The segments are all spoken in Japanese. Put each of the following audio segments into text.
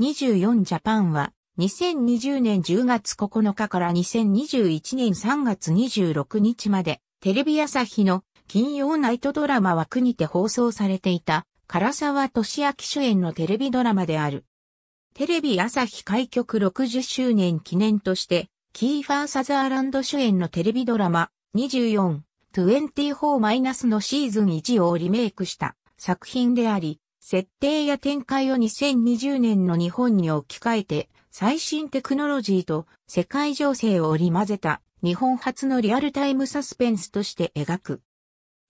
24ジャパンは2020年10月9日から2021年3月26日までテレビ朝日の金曜ナイトドラマ枠にて放送されていた唐沢俊明主演のテレビドラマである。テレビ朝日開局60周年記念として、キーファー・サザーランド主演のテレビドラマ24、24のシーズン1をリメイクした作品であり、設定や展開を2020年の日本に置き換えて、最新テクノロジーと世界情勢を織り交ぜた日本初のリアルタイムサスペンスとして描く。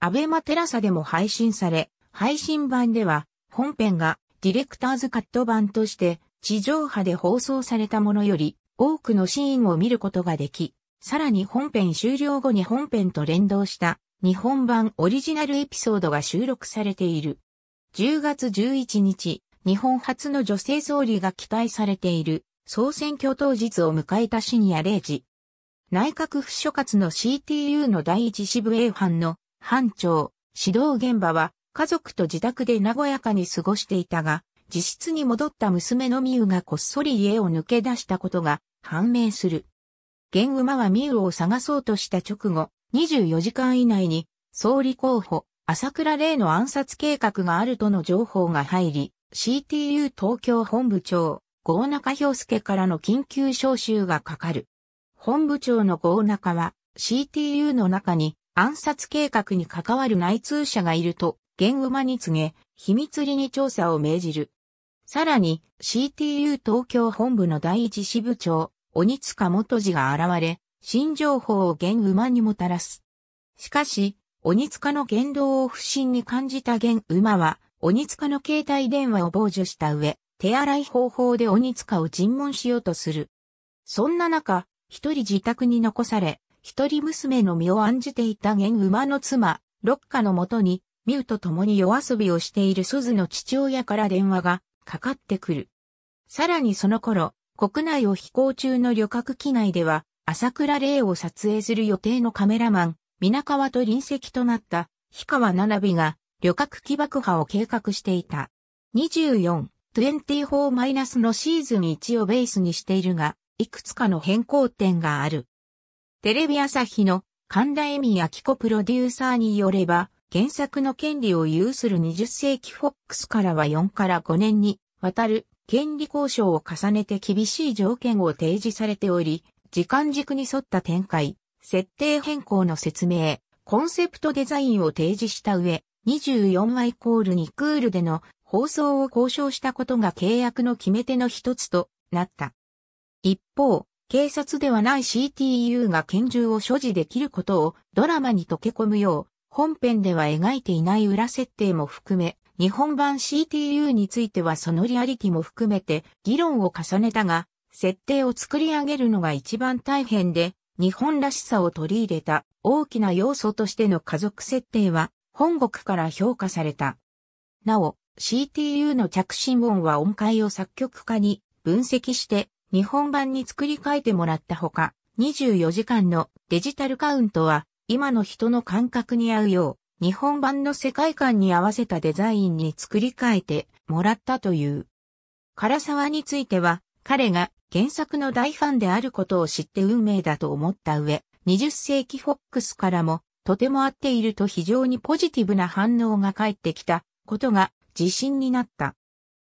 アベマテラサでも配信され、配信版では本編がディレクターズカット版として地上波で放送されたものより多くのシーンを見ることができ、さらに本編終了後に本編と連動した日本版オリジナルエピソードが収録されている。10月11日、日本初の女性総理が期待されている総選挙当日を迎えた深夜0時。内閣府所轄の CTU の第一支部 A 班の班長、指導現場は家族と自宅で和やかに過ごしていたが、自室に戻った娘のミウがこっそり家を抜け出したことが判明する。現馬はミウを探そうとした直後、24時間以内に総理候補、朝倉霊の暗殺計画があるとの情報が入り、CTU 東京本部長、郷中洋介からの緊急招集がかかる。本部長の郷中は CTU の中に暗殺計画に関わる内通者がいると、現馬に告げ、秘密裏に調査を命じる。さらに CTU 東京本部の第一支部長、鬼塚元次が現れ、新情報を現馬にもたらす。しかし、鬼塚の言動を不審に感じた現馬は、鬼塚の携帯電話を傍受した上、手荒い方法で鬼塚を尋問しようとする。そんな中、一人自宅に残され、一人娘の身を案じていた現馬の妻、六花のもとに、ミュと共に夜遊びをしている鈴の父親から電話がかかってくる。さらにその頃、国内を飛行中の旅客機内では、朝倉霊を撮影する予定のカメラマン、皆川と隣席となった、樋川七尾が、旅客機爆破を計画していた。24-24のシーズン1をベースにしているが、いくつかの変更点がある。テレビ朝日の神田恵美昭子プロデューサーによれば、原作の権利を有する20世紀フォックスからは4から5年にわたる権利交渉を重ねて厳しい条件を提示されており、時間軸に沿った展開、設定変更の説明、コンセプトデザインを提示した上、24話イコール2クールでの放送を交渉したことが契約の決め手の一つとなった。一方、警察ではない CTU が拳銃を所持できることをドラマに溶け込むよう、本編では描いていない裏設定も含め、日本版 CTU についてはそのリアリティも含めて議論を重ねたが、設定を作り上げるのが一番大変で、日本らしさを取り入れた大きな要素としての家族設定は本国から評価された。なお、CTU の着信音は音階を作曲家に分析して日本版に作り変えてもらったほか、24時間のデジタルカウントは今の人の感覚に合うよう日本版の世界観に合わせたデザインに作り変えてもらったという。唐沢については彼が原作の大ファンであることを知って運命だと思った上、20世紀フォックスからも、とても合っていると非常にポジティブな反応が返ってきたことが自信になった。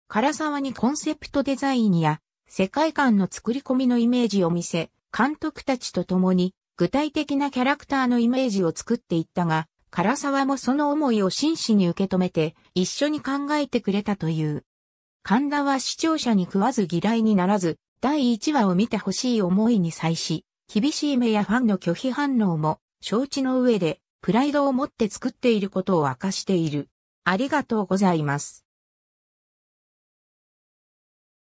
唐沢にコンセプトデザインや世界観の作り込みのイメージを見せ、監督たちと共に具体的なキャラクターのイメージを作っていったが、唐沢もその思いを真摯に受け止めて一緒に考えてくれたという。神田は視聴者に食わず嫌いにならず、第1話を見てほしい思いに際し、厳しい目やファンの拒否反応も承知の上でプライドを持って作っていることを明かしている。ありがとうございます。